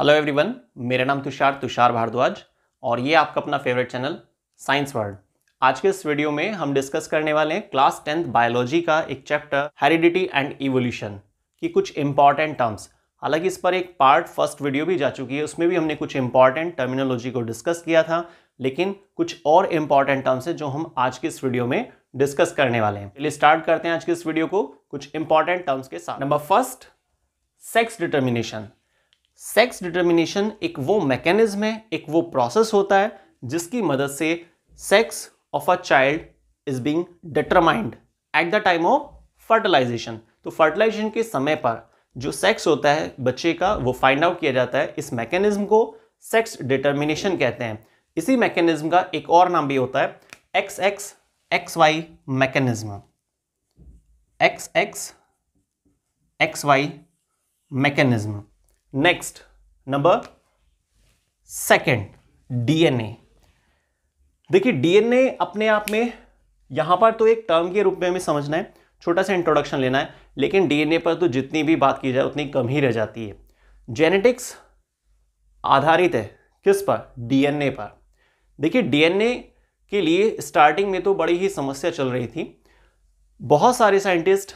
hello everyone मेरा नाम तुषार तुषार भारद्वाज और ये आपका अपना फेवरेट चैनल साइंस वर्ल्ड आज के इस वीडियो में हम डिस्कस करने वाले हैं क्लास टेंथ बायोलॉजी का एक चैप्टर हेरिडिटी एंड इवोल्यूशन की कुछ इंपॉर्टेंट टर्म्स हालांकि इस पर एक पार्ट फर्स्ट वीडियो भी जा चुकी है उसमें भी हमने कुछ इंपॉर्टेंट टर्मिनोलॉजी को डिस्कस किया था लेकिन कुछ और इंपॉर्टेंट टर्म्स हैं जो हम आज के इस वीडियो में डिस्कस करने वाले हैं चलिए स्टार्ट करते हैं आज के इस वीडियो को कुछ इंपॉर्टेंट टर्म्स के साथ number first sex determination sex determination एक वो मैकेनिज्म है एक वो प्रोसेस होता है जिसकी मदद से sex of a child is being determined at the time of fertilization तो फर्टिलाइजेशन के समय पर जो सेक्स होता है बच्चे का वो फाइंड आउट किया जाता है इस मैकेनिज्म को सेक्स डिटर्मिनेशन कहते हैं इसी मैकेनिज्म का एक और नाम भी होता है X X X Y mechanism X X X Y mechanism next number second DNA देखिए डीएनए अपने आप में यहां पर तो एक टर्म के रूप में हमें समझना है छोटा सा इंट्रोडक्शन लेना है लेकिन डीएनए पर तो जितनी भी बात की जाए उतनी कम ही रह जाती है जेनेटिक्स आधारित है किस पर डीएनए पर देखिए डीएनए के लिए स्टार्टिंग में तो बड़ी ही समस्या चल रही थी बहुत सारे साइंटिस्ट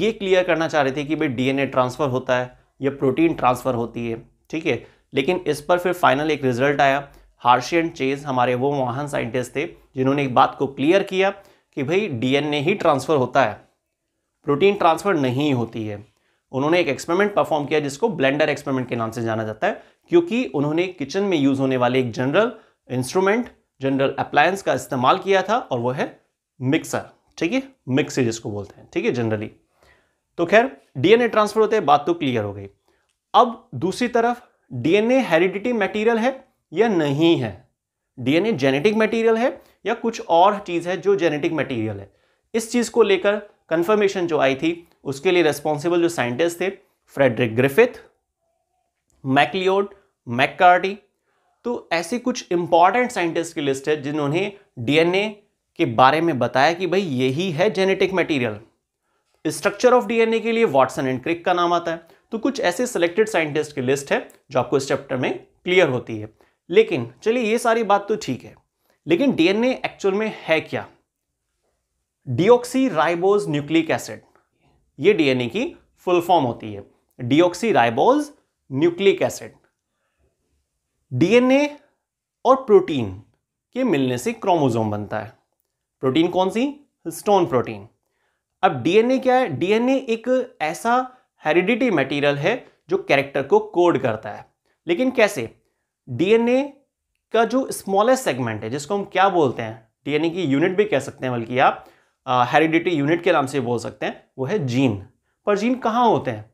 ये क्लियर करना चाह रहे थे कि भाई डीएनए ट्रांसफ़र होता है ये प्रोटीन ट्रांसफ़र होती है ठीक है लेकिन इस पर फिर फाइनल एक रिजल्ट आया हार्शी एंड चेज हमारे वो महान साइंटिस्ट थे जिन्होंने एक बात को क्लियर किया कि भाई डीएनए ही ट्रांसफ़र होता है प्रोटीन ट्रांसफ़र नहीं होती है उन्होंने एक एक्सपेरिमेंट परफॉर्म किया जिसको ब्लेंडर एक्सपेरिमेंट के नाम से जाना जाता है क्योंकि उन्होंने किचन में यूज़ होने वाले एक जनरल इंस्ट्रूमेंट जनरल अप्लायंस का इस्तेमाल किया था और वो है मिक्सर ठीक है मिक्सर जिसको बोलते हैं ठीक है जनरली तो खैर डीएनए ट्रांसफर होते हैं बात तो क्लियर हो गई अब दूसरी तरफ डीएनए हेरिडिटी मटेरियल है या नहीं है डीएनए जेनेटिक मटेरियल है या कुछ और चीज़ है जो जेनेटिक मटेरियल है इस चीज़ को लेकर कंफर्मेशन जो आई थी उसके लिए रेस्पॉन्सिबल जो साइंटिस्ट थे फ्रेडरिक ग्रिफिथ मैकलियोड मैकार्टी तो ऐसे कुछ इंपॉर्टेंट साइंटिस्ट की लिस्ट है जिन्होंने डीएनए के बारे में बताया कि भाई यही है genetic material structure of DNA के लिए वॉटसन एंड क्रिक का नाम आता है तो कुछ ऐसे सिलेक्टेड साइंटिस्ट की लिस्ट है जो आपको इस चैप्टर में क्लियर होती है लेकिन चलिए ये सारी बात तो ठीक है लेकिन डीएनए एक्चुअल में है क्या डिओक्सी राइबोज न्यूक्लिक एसिड ये डीएनए की फुल फॉर्म होती है deoxyribose nucleic acid DNA और प्रोटीन के मिलने से क्रोमोजोम बनता है प्रोटीन कौन सी स्टोन प्रोटीन अब डीएनए क्या है डीएनए एक ऐसा हेरिडिटी मटेरियल है जो कैरेक्टर को कोड करता है लेकिन कैसे डीएनए का जो स्मॉलेस्ट सेगमेंट है जिसको हम क्या बोलते हैं डीएनए की यूनिट भी कह सकते हैं बल्कि आप हेरिडिटी यूनिट के नाम से बोल सकते हैं वो है जीन पर जीन कहाँ होते हैं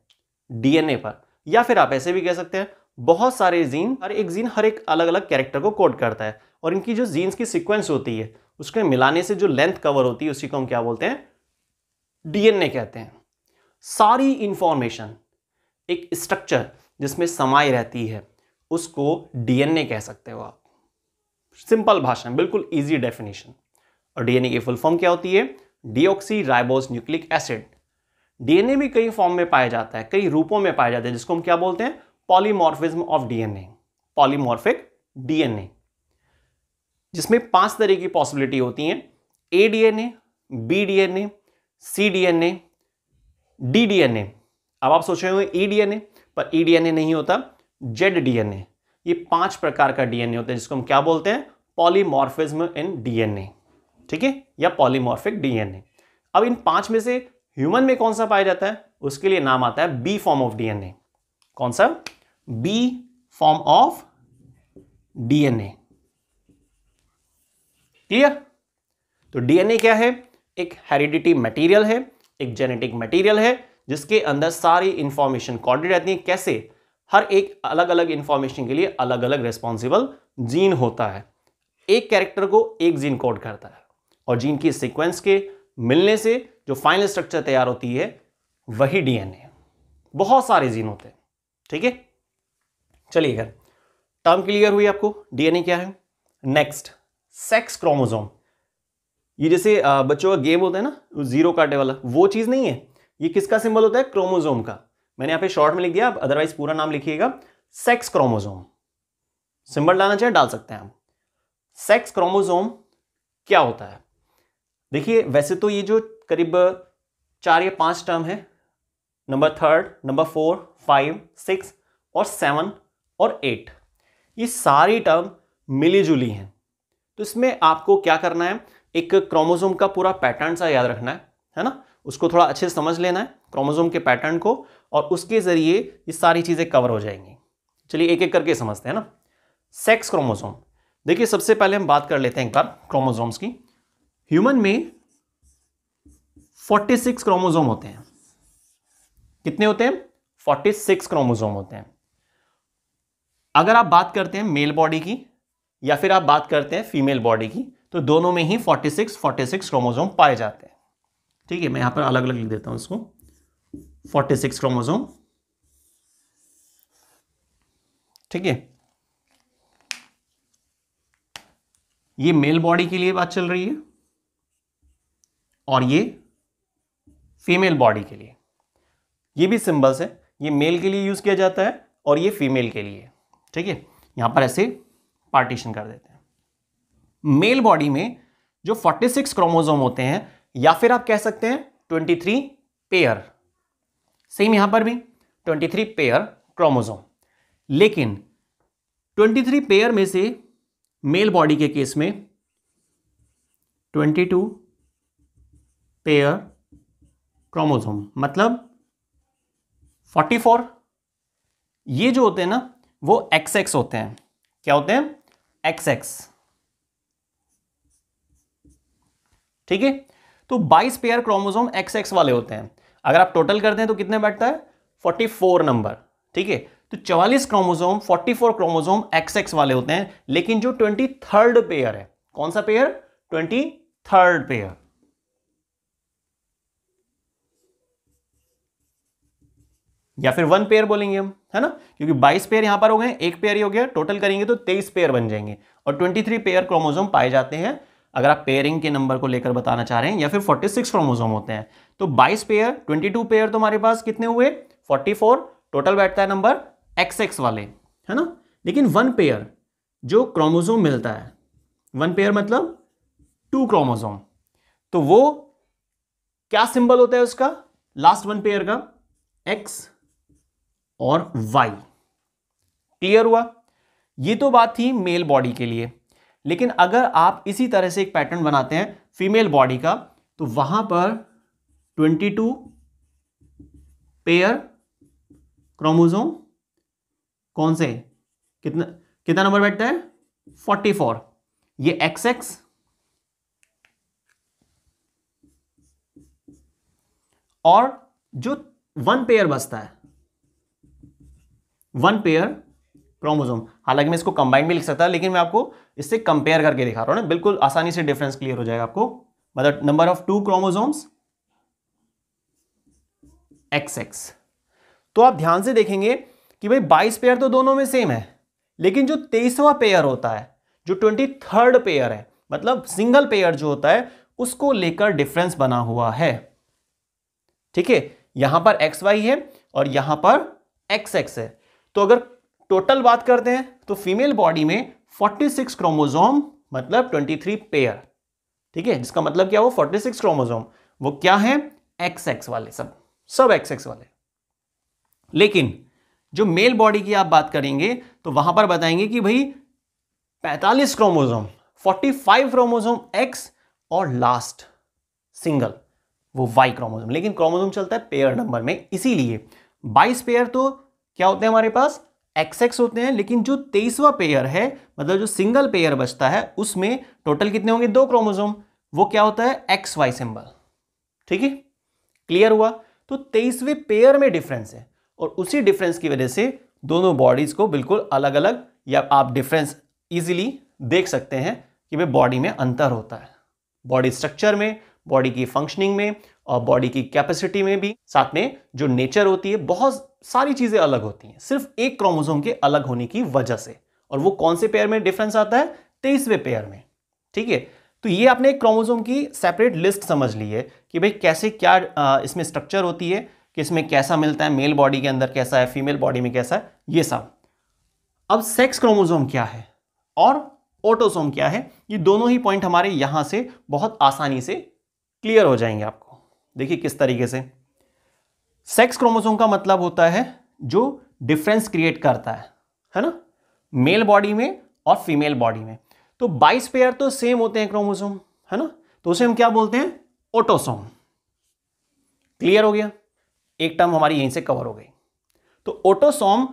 डीएनए पर या फिर आप ऐसे भी कह सकते हैं बहुत सारे जीन हर एक जीन हर एक अलग अलग कैरेक्टर को कोड करता है और इनकी जो जीन्स की सीक्वेंस होती है उसके मिलाने से जो लेंथ कवर होती है उसी को हम क्या बोलते हैं डीएनए कहते हैं सारी इंफॉर्मेशन एक स्ट्रक्चर जिसमें समाई रहती है उसको डीएनए कह सकते हो आप सिंपल भाषा में बिल्कुल इजी डेफिनेशन और डीएनए की फुल फॉर्म क्या होती है deoxyribose nucleic acid DNA भी कई फॉर्म में पाया जाता है कई रूपों में पाया जाता है जिसको हम क्या बोलते हैं polymorphism of DNA polymorphic DNA जिसमें पांच तरह की पॉसिबिलिटी होती है A DNA B DNA C D N A D D N A अब आप सोच रहे होंगे ई डी एन ए पर ई डी एन ए नहीं होता जेड डी एन ए ये पांच प्रकार का डीएनए होता है जिसको हम क्या बोलते हैं पॉलीमॉर्फिज्म इन डीएनए ठीक है या पॉलीमॉर्फिक डीएनए अब इन पांच में से ह्यूमन में कौन सा पाया जाता है उसके लिए नाम आता है बी फॉर्म ऑफ डीएनए कौन सा B form of DNA clear तो डीएनए क्या है एक हेरिडिटी मटेरियल है एक जेनेटिक मटेरियल है जिसके अंदर सारी इंफॉर्मेशन कॉर्डेड रहती है कैसे हर एक अलग अलग इंफॉर्मेशन के लिए अलग अलग रिस्पॉन्सिबल जीन होता है एक कैरेक्टर को एक जीन कोड करता है और जीन की सिक्वेंस के मिलने से जो फाइनल स्ट्रक्चर तैयार होती है वही डीएनए बहुत सारे जीन होते हैं ठीक है चलिए घर टर्म क्लियर हुई आपको डीएनए क्या है नेक्स्ट सेक्स क्रोमोजोम ये जैसे बच्चों का गेम होता है ना जीरो काटे वाला वो चीज़ नहीं है ये किसका सिंबल होता है क्रोमोजोम का मैंने यहां पे शॉर्ट में लिख दिया आप अदरवाइज पूरा नाम लिखिएगा सेक्स क्रोमोजोम सिंबल डालना चाहे डाल सकते हैं आप सेक्स क्रोमोजोम क्या होता है देखिए वैसे तो ये जो करीब चार या पांच टर्म है number third number four five six और सेवन और एट ये सारी टर्म मिली हैं तो इसमें आपको क्या करना है एक क्रोमोजोम का पूरा पैटर्न सा याद रखना है है ना उसको थोड़ा अच्छे से समझ लेना है क्रोमोजोम के पैटर्न को और उसके ज़रिए ये सारी चीज़ें कवर हो जाएंगी चलिए एक एक करके समझते हैं ना सेक्स क्रोमोजोम देखिए सबसे पहले हम बात कर लेते हैं एक बार क्रोमोजोम्स की ह्यूमन में 46 क्रोमोजोम होते हैं कितने होते हैं 46 क्रोमोजोम होते हैं अगर आप बात करते हैं मेल बॉडी की या फिर आप बात करते हैं फीमेल बॉडी की तो दोनों में ही 46 46 क्रोमोजोम पाए जाते हैं ठीक है मैं यहां पर अलग अलग लिख देता हूं इसको 46 क्रोमोजोम ठीक है ये मेल बॉडी के लिए बात चल रही है और ये फीमेल बॉडी के लिए ये भी सिंबल्स है ये मेल के लिए यूज़ किया जाता है और ये फीमेल के लिए ठीक है यहां पर ऐसे पार्टीशन कर देते हैं मेल बॉडी में जो 46 क्रोमोजोम होते हैं या फिर आप कह सकते हैं 23 पेयर सेम यहां पर भी 23 पेयर क्रोमोजोम लेकिन 23 पेयर में से मेल बॉडी के केस में 22 पेयर क्रोमोजोम मतलब 44 ये जो होते हैं ना वो एक्स एक्स होते हैं क्या होते हैं एक्स एक्स ठीक है तो 22 पेयर क्रोमोसोम एक्स एक्स वाले होते हैं अगर आप टोटल करते हैं तो कितने बैठता है 44 नंबर ठीक है तो 44 क्रोमोसोम 44 क्रोमोसोम एक्स एक्स वाले होते हैं लेकिन जो ट्वेंटी थर्ड पेयर है कौन सा पेयर ट्वेंटी थर्ड पेयर या फिर वन पेयर बोलेंगे हम है ना क्योंकि 22 पेयर यहां पर हो गए एक पेयर ही हो गया टोटल करेंगे तो 23 पेयर बन जाएंगे और 23 पेयर क्रोमोसोम पाए जाते हैं अगर आप पेयरिंग के नंबर को लेकर बताना चाह रहे हैं या फिर 46 सिक्स क्रोमोजोम होते हैं तो 22 पेयर 22 पेयर तो हमारे पास कितने हुए 44 टोटल बैठता है नंबर एक्स एक्स वाले है ना लेकिन वन पेयर जो क्रोमोजोम मिलता है वन पेयर मतलब टू क्रोमोजोम तो वो क्या सिंबल होता है उसका लास्ट वन पेयर का एक्स और वाई क्लियर हुआ ये तो बात थी मेल बॉडी के लिए लेकिन अगर आप इसी तरह से एक पैटर्न बनाते हैं फीमेल बॉडी का तो वहां पर 22 पेयर क्रोमोजोम कौन से कितना कितना नंबर बैठता है 44 ये एक्स एक्स और जो वन पेयर बचता है वन पेयर क्रोमोजोम हालांकि मैं इसको कंबाइंड भी लिख सकता लेकिन मैं आपको इससे कंपेयर करके दिखा रहा हूं ना बिल्कुल आसानी से डिफरेंस क्लियर हो जाएगा आपको मतलब number of two chromosomes X X तो आप ध्यान से देखेंगे कि भाई बाईस पेयर तो दोनों में सेम है लेकिन जो तेईसवा पेयर होता है जो ट्वेंटी थर्ड पेयर है मतलब सिंगल पेयर जो होता है उसको लेकर डिफरेंस बना हुआ है ठीक है यहां पर एक्स वाई है और यहां पर एक्स एक्स है तो अगर टोटल बात करते हैं तो फीमेल बॉडी में 46 क्रोमोसोम मतलब 23 पेयर ठीक है जिसका मतलब क्या वो 46 क्रोमोसोम वो क्या है एक्स एक्स वाले सब सब एक्स एक्स वाले लेकिन जो मेल बॉडी की आप बात करेंगे तो वहां पर बताएंगे कि भाई 45 क्रोमोसोम 45 क्रोमोजोम एक्स और लास्ट सिंगल वो वाई क्रोमोजोम लेकिन क्रोमोजोम चलता है पेयर नंबर में इसीलिए 22 पेयर तो क्या होते हैं हमारे पास एक्स एक्स होते हैं लेकिन जो तेईसवा पेयर है मतलब जो सिंगल पेयर बचता है उसमें टोटल कितने होंगे दो क्रोमोजोम वो क्या होता है एक्स वाई सिंबल ठीक है क्लियर हुआ तो तेईसवें पेयर में डिफरेंस है और उसी डिफरेंस की वजह से दोनों बॉडीज को बिल्कुल अलग अलग या आप डिफरेंस इजीली देख सकते हैं कि भाई बॉडी में अंतर होता है बॉडी स्ट्रक्चर में बॉडी की फंक्शनिंग में और बॉडी की कैपेसिटी में भी साथ में जो नेचर होती है बहुत सारी चीज़ें अलग होती हैं सिर्फ एक क्रोमोजोम के अलग होने की वजह से और वो कौन से पेयर में डिफरेंस आता है तेईसवें पेयर में ठीक है तो ये आपने क्रोमोजोम की सेपरेट लिस्ट समझ ली है कि भाई कैसे क्या इसमें स्ट्रक्चर होती है कि इसमें कैसा मिलता है मेल बॉडी के अंदर कैसा है फीमेल बॉडी में कैसा है ये सब अब सेक्स क्रोमोजोम क्या है और ऑटोसोम क्या है ये दोनों ही पॉइंट हमारे यहाँ से बहुत आसानी से क्लियर हो जाएंगे आपको देखिए किस तरीके से सेक्स क्रोमोसोम का मतलब होता है जो डिफरेंस क्रिएट करता है है ना मेल बॉडी में और फीमेल बॉडी में तो बाईस पेयर तो सेम होते हैं क्रोमोसोम है ना तो उसे हम क्या बोलते हैं ओटोसोम क्लियर हो गया एक टर्म हमारी यहीं से कवर हो गई तो ओटोसोम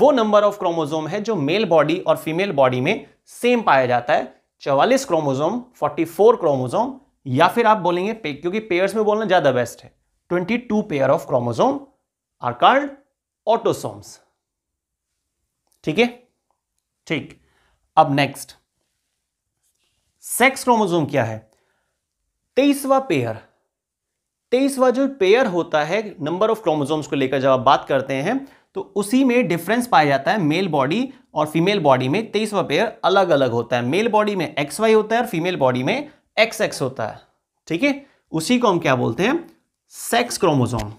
वो नंबर ऑफ क्रोमोजोम है जो मेल बॉडी और फीमेल बॉडी में सेम पाया जाता है चवालीस क्रोमोजोम 44 क्रोमोजोम या फिर आप बोलेंगे पे, क्योंकि पेयर्स में बोलना ज़्यादा बेस्ट है 22 pair of chromosome are called autosomes ठीक है ठीक अब नेक्स्ट सेक्स क्रोमोसोम क्या है तेईसवा पेयर तेईसवा जो पेयर होता है नंबर ऑफ क्रोमोसोम्स को लेकर जब आप बात करते हैं तो उसी में डिफरेंस पाया जाता है मेल बॉडी और फीमेल बॉडी में तेईसवा पेयर अलग अलग होता है मेल बॉडी में एक्स वाई होता है और फीमेल बॉडी में एक्स एक्स होता है ठीक है उसी को हम क्या बोलते हैं सेक्स क्रोमोजोम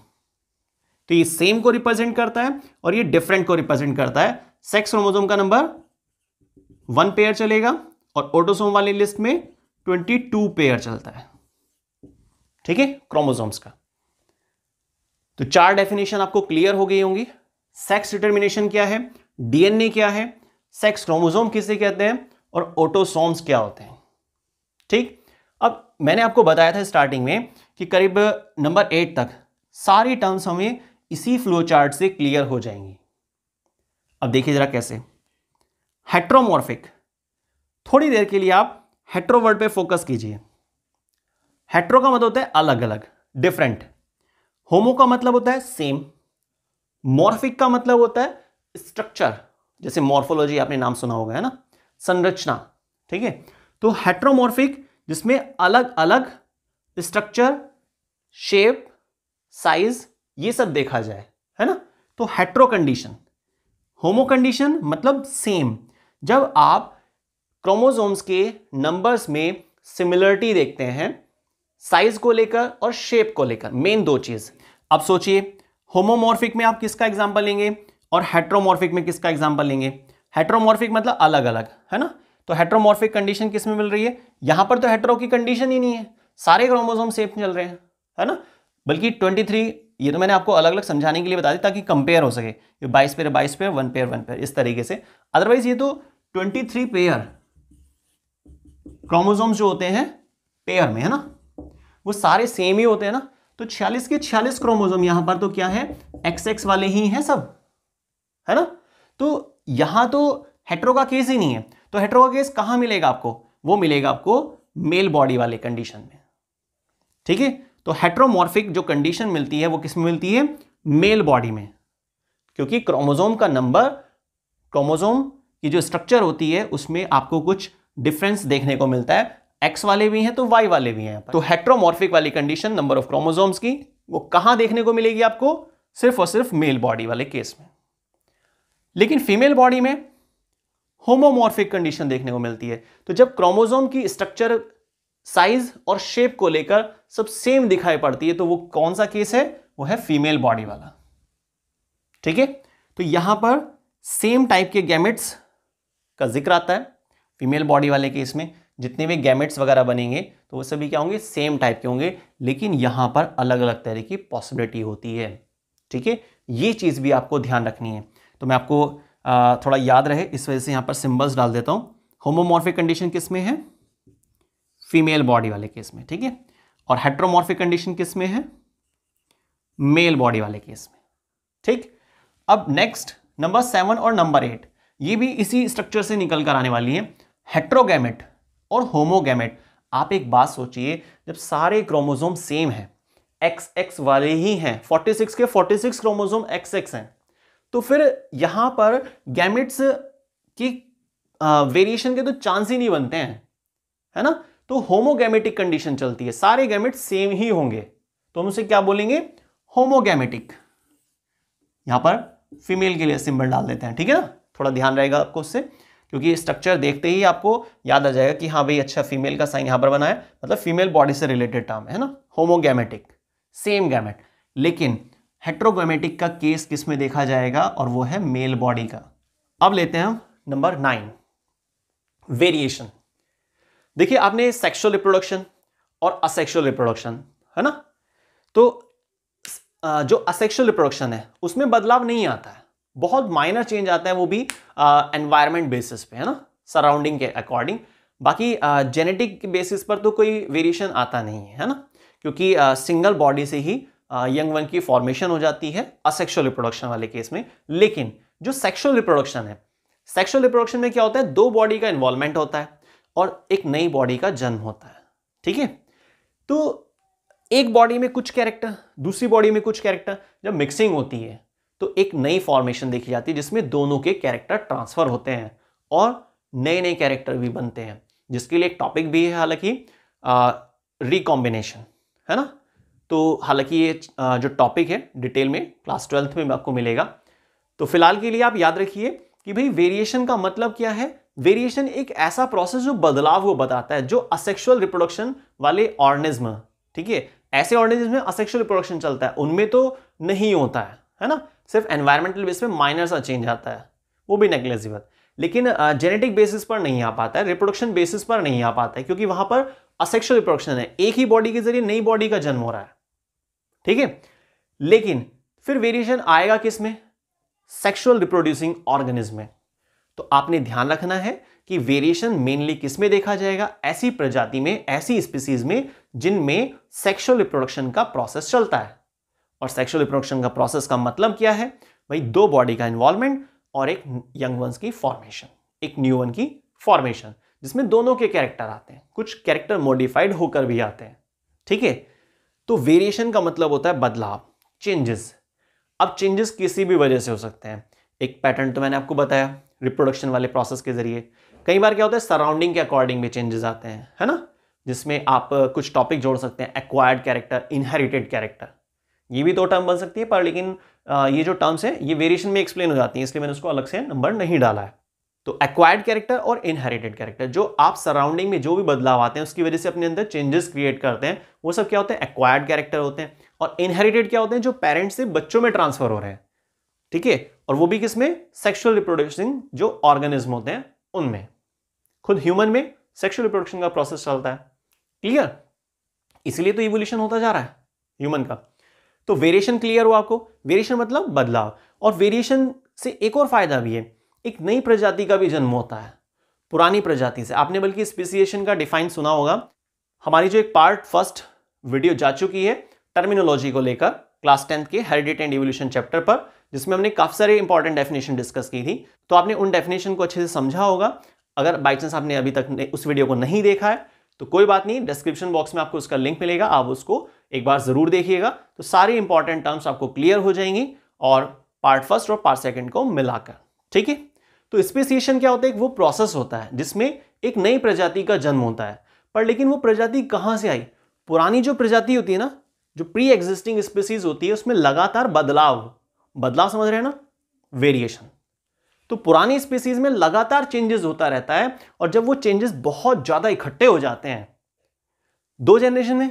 तो ये सेम को रिप्रेजेंट करता है और ये डिफरेंट को रिप्रेजेंट करता है सेक्स क्रोमोजोम का नंबर वन पेयर चलेगा और ऑटोसोम वाली लिस्ट में ट्वेंटी टू पेयर चलता है ठीक है क्रोमोजोम्स का तो चार डेफिनेशन आपको क्लियर हो गई होंगी सेक्स डिटर्मिनेशन क्या है डीएनए क्या है सेक्स क्रोमोजोम किसे कहते हैं और ऑटोसोम्स क्या होते हैं ठीक अब मैंने आपको बताया था स्टार्टिंग में कि करीब नंबर एट तक सारी टर्म्स हमें इसी फ्लो चार्ट से क्लियर हो जाएंगी अब देखिए जरा कैसे हेट्रोमॉर्फिक थोड़ी देर के लिए आप हेट्रो वर्ड पे फोकस कीजिए हेट्रो का मतलब होता है अलग अलग डिफरेंट होमो का मतलब होता है सेम मॉर्फिक का मतलब होता है स्ट्रक्चर जैसे मॉर्फोलॉजी आपने नाम सुना होगा है ना संरचना ठीक है तो हेट्रोमॉर्फिक जिसमें अलग अलग स्ट्रक्चर शेप साइज ये सब देखा जाए है ना तो हेट्रो कंडीशन होमो कंडीशन मतलब सेम जब आप क्रोमोसोम्स के नंबर्स में सिमिलरिटी देखते हैं साइज को लेकर और शेप को लेकर मेन दो चीज अब सोचिए होमोमॉर्फिक में आप किसका एग्जाम्पल लेंगे और हेट्रोमॉर्फिक में किसका एग्जाम्पल लेंगे हेट्रोमॉर्फिक मतलब अलग अलग है ना तो हेट्रोमॉर्फिक कंडीशन किस में मिल रही है यहां पर तो हेट्रो की कंडीशन ही नहीं है सारे क्रोमोजोम सेफ चल रहे हैं है ना बल्कि 23 ये तो मैंने आपको अलग अलग समझाने के लिए बता दी ताकि कंपेयर हो सके ये 22 pair 22 pair one pair one pair इस तरीके से अदरवाइज ये तो 23 पेयर क्रोमोजोम जो होते हैं पेयर में है ना वो सारे सेम ही होते हैं ना तो 46 के 46 क्रोमोजोम यहां पर तो क्या है एक्स एक्स वाले ही हैं सब है ना तो यहां तो हेट्रो का केस ही नहीं है तो हेट्रोगेस कहां मिलेगा आपको वो मिलेगा आपको मेल बॉडी वाले कंडीशन में ठीक है तो हेट्रोमॉर्फिक जो कंडीशन मिलती है वो किस में मिलती है मेल बॉडी में क्योंकि क्रोमोजोम का नंबर क्रोमोजोम की जो स्ट्रक्चर होती है उसमें आपको कुछ डिफरेंस देखने को मिलता है एक्स वाले भी हैं तो वाई वाले भी हैं तो हेट्रोमॉर्फिक वाली कंडीशन नंबर ऑफ क्रोमोजोम्स की वो कहां देखने को मिलेगी आपको सिर्फ और सिर्फ मेल बॉडी वाले केस में लेकिन फीमेल बॉडी में होमोमॉर्फिक कंडीशन देखने को मिलती है तो जब क्रोमोजोम की स्ट्रक्चर साइज और शेप को लेकर सब सेम दिखाई पड़ती है तो वो कौन सा केस है वो है फीमेल बॉडी वाला ठीक है तो यहां पर सेम टाइप के गैमेट्स का जिक्र आता है फीमेल बॉडी वाले केस में जितने भी गैमेट्स वगैरह बनेंगे तो वो सभी क्या होंगे सेम टाइप के होंगे लेकिन यहां पर अलग अलग तरह की पॉसिबिलिटी होती है ठीक है ये चीज़ भी आपको ध्यान रखनी है तो मैं आपको थोड़ा याद रहे इस वजह से यहाँ पर सिम्बल्स डाल देता हूँ होमोमॉर्फिक कंडीशन किस में है फीमेल बॉडी वाले केस में ठीक है और हेट्रोमॉर्फिक कंडीशन किस में है मेल बॉडी वाले केस में ठीक अब नेक्स्ट नंबर सेवन और नंबर एट ये भी इसी स्ट्रक्चर से निकल कर आने वाली है हेट्रोगेमेट और होमोगेमेट आप एक बात सोचिए जब सारे क्रोमोजोम सेम है एक्स एक्स वाले ही हैं 46 के 46 क्रोमोजोम एक्स एक्स हैं तो फिर यहां पर गैमिट्स की वेरिएशन के तो चांस ही नहीं बनते हैं है ना तो होमोगेमेटिक कंडीशन चलती है सारे गैमिट सेम ही होंगे तो हम उसे क्या बोलेंगे होमोगेमेटिक यहां पर फीमेल के लिए सिंबल डाल देते हैं ठीक है ना थोड़ा ध्यान रहेगा आपको उससे क्योंकि स्ट्रक्चर देखते ही आपको याद आ जाएगा कि हाँ भाई अच्छा फीमेल का साइन यहां पर बना है मतलब फीमेल बॉडी से रिलेटेड टर्म है ना होमोगेमेटिक सेम गैमेट लेकिन हेट्रोगोमेटिक का केस किस में देखा जाएगा और वो है मेल बॉडी का अब लेते हैं हम नंबर नाइन वेरिएशन देखिए आपने सेक्सुअल रिप्रोडक्शन और असेक्सुअल रिप्रोडक्शन है ना तो जो असेक्सुअल रिप्रोडक्शन है उसमें बदलाव नहीं आता है बहुत माइनर चेंज आता है वो भी एनवायरमेंट बेसिस पे है ना सराउंडिंग के अकॉर्डिंग बाकी जेनेटिक बेसिस पर तो कोई वेरिएशन आता नहीं है ना क्योंकि सिंगल बॉडी से ही यंग वन की फॉर्मेशन हो जाती है असेक्शुअल रिप्रोडक्शन वाले केस में लेकिन जो सेक्शुअल रिप्रोडक्शन है सेक्शुअल रिप्रोडक्शन में क्या होता है दो बॉडी का इन्वॉल्वमेंट होता है और एक नई बॉडी का जन्म होता है ठीक है तो एक बॉडी में कुछ कैरेक्टर दूसरी बॉडी में कुछ कैरेक्टर जब मिक्सिंग होती है तो एक नई फॉर्मेशन देखी जाती है जिसमें दोनों के कैरेक्टर ट्रांसफर होते हैं और नए नए कैरेक्टर भी बनते हैं जिसके लिए एक टॉपिक भी है हालांकि रिकॉम्बिनेशन है ना तो हालांकि ये जो टॉपिक है डिटेल में क्लास ट्वेल्थ में आपको मिलेगा तो फिलहाल के लिए आप याद रखिए कि भाई वेरिएशन का मतलब क्या है वेरिएशन एक ऐसा प्रोसेस जो बदलाव को बताता है जो असेक्सुअल रिप्रोडक्शन वाले ऑर्गेनिज्म ठीक है ऐसे ऑर्गेनिज्म में असेक्सुअल रिप्रोडक्शन चलता है उनमें तो नहीं होता है है ना सिर्फ एनवायरमेंटल बेस पे माइनर सा चेंज आता है वो भी नेग्लेजिबल लेकिन जेनेटिक बेसिस पर नहीं आ पाता है रिप्रोडक्शन बेसिस पर नहीं आ पाता है क्योंकि वहां पर असेक्सुअल रिप्रोडक्शन है एक ही बॉडी के जरिए नई बॉडी का जन्म हो रहा है ठीक है लेकिन फिर वेरिएशन आएगा किस में सेक्सुअल रिप्रोड्यूसिंग ऑर्गेनिज्म में तो आपने ध्यान रखना है कि वेरिएशन मेनली किस में देखा जाएगा ऐसी प्रजाति में ऐसी स्पीसीज में जिनमें सेक्सुअल रिप्रोडक्शन का प्रोसेस चलता है और सेक्सुअल रिप्रोडक्शन का प्रोसेस का मतलब क्या है भाई दो बॉडी का इन्वॉल्वमेंट और एक यंग वंस की फॉर्मेशन एक न्यू वन की फॉर्मेशन जिसमें दोनों के कैरेक्टर आते हैं कुछ कैरेक्टर मॉडिफाइड होकर भी आते हैं ठीक है तो वेरिएशन का मतलब होता है बदलाव चेंजेस अब चेंजेस किसी भी वजह से हो सकते हैं एक पैटर्न तो मैंने आपको बताया रिप्रोडक्शन वाले प्रोसेस के जरिए कई बार क्या होता है सराउंडिंग के अकॉर्डिंग भी चेंजेस आते हैं है ना जिसमें आप कुछ टॉपिक जोड़ सकते हैं एक्वायर्ड कैरेक्टर इनहेरिटेड कैरेक्टर ये भी दो टर्म बन सकती है पर लेकिन ये जो टर्म्स है ये वेरिएशन में एक्सप्लेन हो जाती है इसलिए मैंने उसको अलग से नंबर नहीं डाला है तो एक्वायर्ड कैरेक्टर और इनहेरिटेड कैरेक्टर जो आप सराउंडिंग में जो भी बदलाव आते हैं उसकी वजह से अपने अंदर चेंजेस क्रिएट करते हैं वो सब क्या होते हैं एक्वायर्ड कैरेक्टर होते हैं और इनहेरिटेड क्या होते हैं जो पेरेंट्स से बच्चों में ट्रांसफर हो रहे हैं ठीक है और वो भी किसमें सेक्शुअल रिप्रोडक्शन जो ऑर्गेनिज्म होते हैं उनमें खुद ह्यूमन में सेक्शुअल रिप्रोडक्शन का प्रोसेस चलता है क्लियर इसलिए तो इवोल्यूशन होता जा रहा है ह्यूमन का तो वेरिएशन क्लियर हो आपको वेरिएशन मतलब बदलाव और वेरिएशन से एक और फायदा भी है एक नई प्रजाति का भी जन्म होता है पुरानी प्रजाति से आपने बल्कि स्पेसिएशन का डिफाइन सुना होगा हमारी जो एक पार्ट फर्स्ट वीडियो जा चुकी है टर्मिनोलॉजी को लेकर क्लास टेंथ के हेरिडिट एंड इवोल्यूशन चैप्टर पर जिसमें हमने काफ़ी सारे इंपॉर्टेंट डेफिनेशन डिस्कस की थी तो आपने उन डेफिनेशन को अच्छे से समझा होगा अगर बाई चांस आपने अभी तक उस वीडियो को नहीं देखा है तो कोई बात नहीं डिस्क्रिप्शन बॉक्स में आपको उसका लिंक मिलेगा आप उसको एक बार ज़रूर देखिएगा तो सारे इंपॉर्टेंट टर्म्स आपको क्लियर हो जाएंगी और पार्ट फर्स्ट और पार्ट सेकेंड को मिलाकर ठीक है तो स्पेसिएशन क्या होता है वो प्रोसेस होता है जिसमें एक नई प्रजाति का जन्म होता है पर लेकिन वो प्रजाति कहाँ से आई पुरानी जो प्रजाति होती है ना जो प्री एग्जिस्टिंग स्पीसीज होती है उसमें लगातार बदलाव बदलाव समझ रहे हैं ना वेरिएशन तो पुरानी स्पीसीज में लगातार चेंजेस होता रहता है और जब वो चेंजेस बहुत ज़्यादा इकट्ठे हो जाते हैं दो जनरेशन में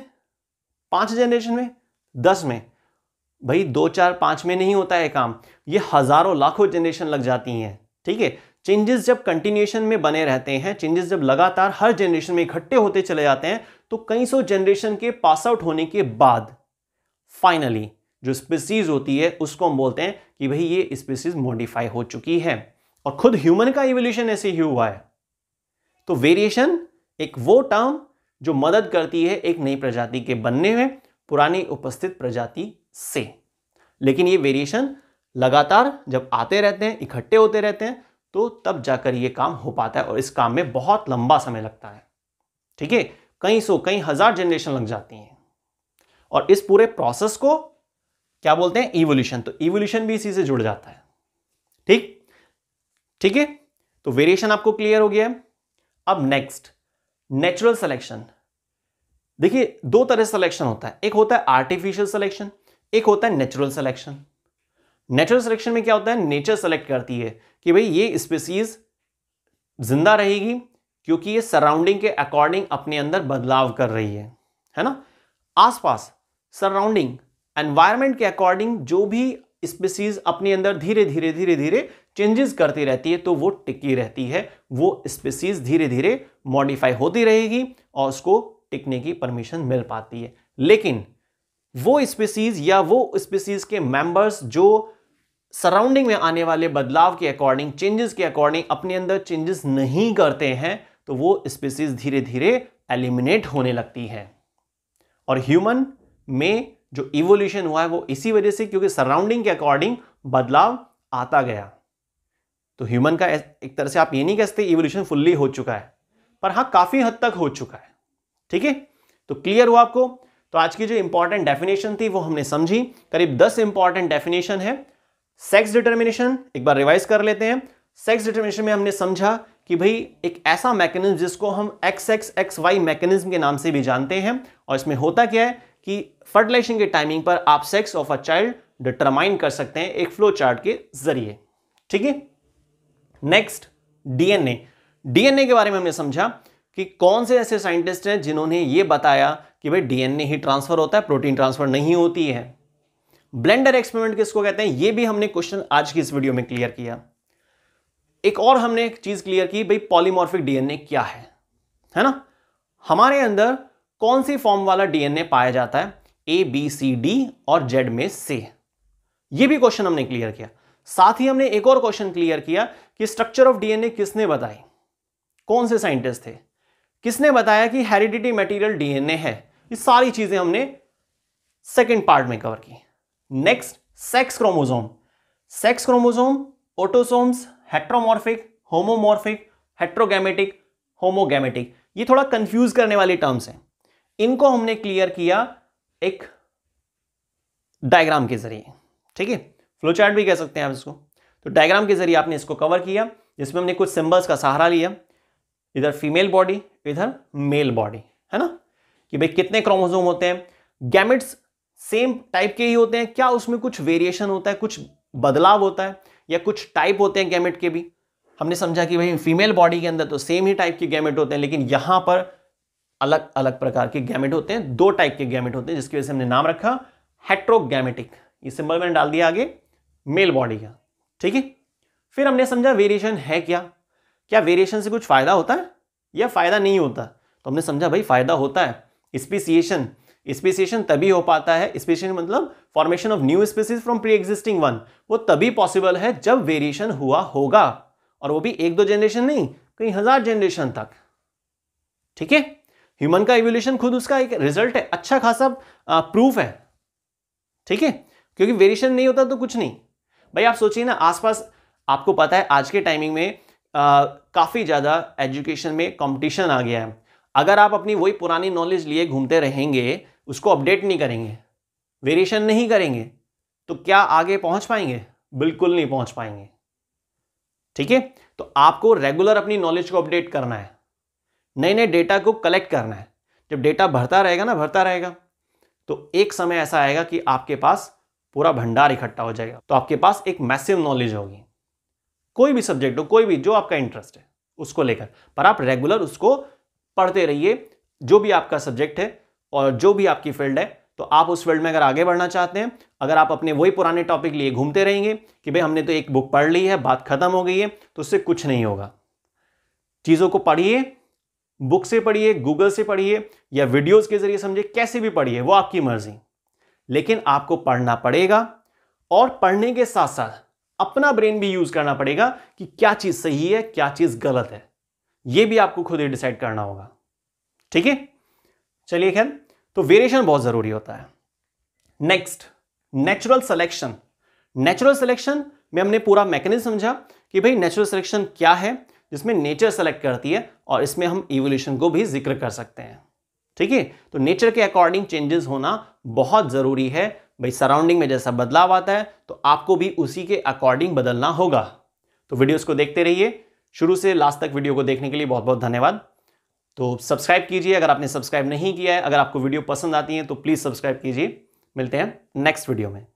पांच जनरेशन में दस में भाई दो चार पांच में नहीं होता है काम ये हज़ारों लाखों जनरेशन लग जाती हैं ठीक है चेंजेस जब कंटिन्यूशन में बने रहते हैं चेंजेस जब लगातार हर जनरेशन में इकट्ठे होते चले जाते हैं तो कई सौ जनरेशन के पास आउट होने के बाद फाइनली जो स्पीसीज होती है उसको हम बोलते हैं कि भाई ये स्पीसीज मॉडिफाई हो चुकी है और खुद ह्यूमन का इवोल्यूशन ऐसे ही हुआ है तो वेरिएशन एक वो टर्म जो मदद करती है एक नई प्रजाति के बनने में पुरानी उपस्थित प्रजाति से लेकिन ये वेरिएशन लगातार जब आते रहते हैं इकट्ठे होते रहते हैं तो तब जाकर ये काम हो पाता है और इस काम में बहुत लंबा समय लगता है ठीक है कई सौ कई हजार जनरेशन लग जाती हैं और इस पूरे प्रोसेस को क्या बोलते हैं इवोल्यूशन तो इवोल्यूशन भी इसी से जुड़ जाता है ठीक ठीक है तो वेरिएशन आपको क्लियर हो गया है अब नेक्स्ट नेचुरल सिलेक्शन देखिए दो तरह सेलेक्शन होता है एक होता है आर्टिफिशियल सिलेक्शन एक होता है नेचुरल सिलेक्शन नेचुरल सिलेक्शन में क्या होता है नेचर सेलेक्ट करती है कि भाई ये स्पीसीज जिंदा रहेगी क्योंकि ये सराउंडिंग के अकॉर्डिंग अपने अंदर बदलाव कर रही है है ना आसपास सराउंडिंग एनवायरमेंट के अकॉर्डिंग जो भी स्पीसीज अपने अंदर धीरे धीरे धीरे धीरे चेंजेस करती रहती है तो वो टिकी रहती है वो स्पीसीज धीरे धीरे मॉडिफाई होती रहेगी और उसको टिकने की परमिशन मिल पाती है लेकिन वो स्पीसीज या वो स्पीसीज के मेंबर्स जो सराउंडिंग में आने वाले बदलाव के अकॉर्डिंग चेंजेस के अकॉर्डिंग अपने अंदर चेंजेस नहीं करते हैं तो वो स्पीसीज धीरे धीरे एलिमिनेट होने लगती है और ह्यूमन में जो इवोल्यूशन हुआ है वो इसी वजह से क्योंकि सराउंडिंग के अकॉर्डिंग बदलाव आता गया तो ह्यूमन का एक तरह से आप ये नहीं कह सकते इवोल्यूशन फुल्ली हो चुका है पर हाँ काफ़ी हद तक हो चुका है ठीक है तो क्लियर हुआ आपको तो आज की जो इंपॉर्टेंट डेफिनेशन थी वो हमने समझी करीब दस इंपॉर्टेंट डेफिनेशन है सेक्स डिटर्मिनेशन एक बार रिवाइज कर लेते हैं सेक्स डिटर्मिनेशन में हमने समझा कि भाई एक ऐसा मैकेनिज्म जिसको हम X X X Y mechanism के नाम से भी जानते हैं और इसमें होता क्या है कि फर्टिलाइजेशन के टाइमिंग पर आप sex of a child determine कर सकते हैं एक फ्लो चार्ट के जरिए ठीक है नेक्स्ट डीएनए डीएनए के बारे में हमने समझा कि कौन से ऐसे साइंटिस्ट हैं जिन्होंने ये बताया कि भाई डीएनए ही ट्रांसफर होता है प्रोटीन ट्रांसफर नहीं होती है ब्लेंडर एक्सपेरिमेंट किसको कहते हैं ये भी हमने क्वेश्चन आज की इस वीडियो में क्लियर किया एक और हमने एक चीज क्लियर की भाई पॉलीमॉर्फिक डीएनए क्या है है ना हमारे अंदर कौन सी फॉर्म वाला डीएनए पाया जाता है ए बी सी डी और जेड में से ये भी क्वेश्चन हमने क्लियर किया साथ ही हमने एक और क्वेश्चन क्लियर किया कि स्ट्रक्चर ऑफ डीएनए किसने बताई कौन से साइंटिस्ट थे किसने बताया कि हेरिडिटी मटेरियल डीएनए है ये सारी चीजें हमने सेकंड पार्ट में कवर की next sex chromosome sex chromosome autosomes heteromorphic homomorphic heterogametic homogametic ये थोड़ा कंफ्यूज करने वाली टर्म्स हैं इनको हमने क्लियर किया एक डायग्राम के जरिए ठीक है फ्लोचार्ट भी कह सकते हैं आप इसको तो डायग्राम के जरिए आपने इसको कवर किया जिसमें हमने कुछ सिंबल्स का सहारा लिया इधर फीमेल बॉडी इधर मेल बॉडी है ना कि भाई कितने क्रोमोजोम होते हैं गैमिट्स सेम टाइप के ही होते हैं क्या उसमें कुछ वेरिएशन होता है कुछ बदलाव होता है या कुछ टाइप होते हैं गैमेट के भी हमने समझा कि भाई फीमेल बॉडी के अंदर तो सेम ही टाइप के गैमेट होते हैं लेकिन यहां पर अलग अलग प्रकार के गैमेट होते हैं दो टाइप के गैमेट होते हैं जिसकी वजह से हमने नाम रखा हेट्रोगेमेटिक सिंबल मैंने डाल दिया आगे मेल बॉडी का ठीक है फिर हमने समझा वेरिएशन है क्या क्या वेरिएशन से कुछ फायदा होता है या फायदा नहीं होता तो हमने समझा भाई फायदा होता है स्पीसीएशन स्पेसिएशन तभी हो पाता है स्पेसिएशन मतलब formation of new species from pre existing one वो तभी पॉसिबल है जब वेरिएशन हुआ होगा और वो भी एक दो जनरेशन नहीं कई हजार जनरेशन तक ठीक है ह्यूमन का एवोल्यूशन खुद उसका एक रिजल्ट है अच्छा खासा प्रूफ है ठीक है क्योंकि वेरिएशन नहीं होता तो कुछ नहीं भाई आप सोचिए ना आसपास आपको पता है आज के टाइमिंग में काफ़ी ज़्यादा एजुकेशन में कंपटीशन आ गया है अगर आप अपनी वही पुरानी नॉलेज लिए घूमते रहेंगे उसको अपडेट नहीं करेंगे वेरिएशन नहीं करेंगे तो क्या आगे पहुंच पाएंगे बिल्कुल नहीं पहुंच पाएंगे ठीक है तो आपको रेगुलर अपनी नॉलेज को अपडेट करना है नए नए डेटा को कलेक्ट करना है जब डेटा भरता रहेगा ना भरता रहेगा तो एक समय ऐसा आएगा कि आपके पास पूरा भंडार इकट्ठा हो जाएगा तो आपके पास एक मैसिव नॉलेज होगी कोई भी सब्जेक्ट हो कोई भी जो आपका इंटरेस्ट है उसको लेकर पर आप रेगुलर उसको पढ़ते रहिए जो भी आपका सब्जेक्ट है और जो भी आपकी फील्ड है तो आप उस फील्ड में अगर आगे बढ़ना चाहते हैं अगर आप अपने वही पुराने टॉपिक लिए घूमते रहेंगे कि भाई हमने तो एक बुक पढ़ ली है बात खत्म हो गई है तो उससे कुछ नहीं होगा चीज़ों को पढ़िए बुक से पढ़िए गूगल से पढ़िए या वीडियोज़ के जरिए समझिए कैसे भी पढ़िए वो आपकी मर्जी लेकिन आपको पढ़ना पड़ेगा और पढ़ने के साथ साथ अपना ब्रेन भी यूज करना पड़ेगा कि क्या चीज़ सही है क्या चीज़ गलत है ये भी आपको खुद ही डिसाइड करना होगा ठीक है चलिए खैर तो वेरिएशन बहुत जरूरी होता है next natural selection natural selection में हमने पूरा मैकेनिज्म समझा कि भाई नेचुरल सिलेक्शन क्या है जिसमें नेचर सेलेक्ट करती है और इसमें हम इवोल्यूशन को भी जिक्र कर सकते हैं ठीक है तो नेचर के अकॉर्डिंग चेंजेस होना बहुत ज़रूरी है भाई सराउंडिंग में जैसा बदलाव आता है तो आपको भी उसी के अकॉर्डिंग बदलना होगा तो वीडियोस को देखते रहिए शुरू से लास्ट तक वीडियो को देखने के लिए बहुत बहुत धन्यवाद तो सब्सक्राइब कीजिए अगर आपने सब्सक्राइब नहीं किया है अगर आपको वीडियो पसंद आती है तो प्लीज़ सब्सक्राइब कीजिए मिलते हैं नेक्स्ट वीडियो में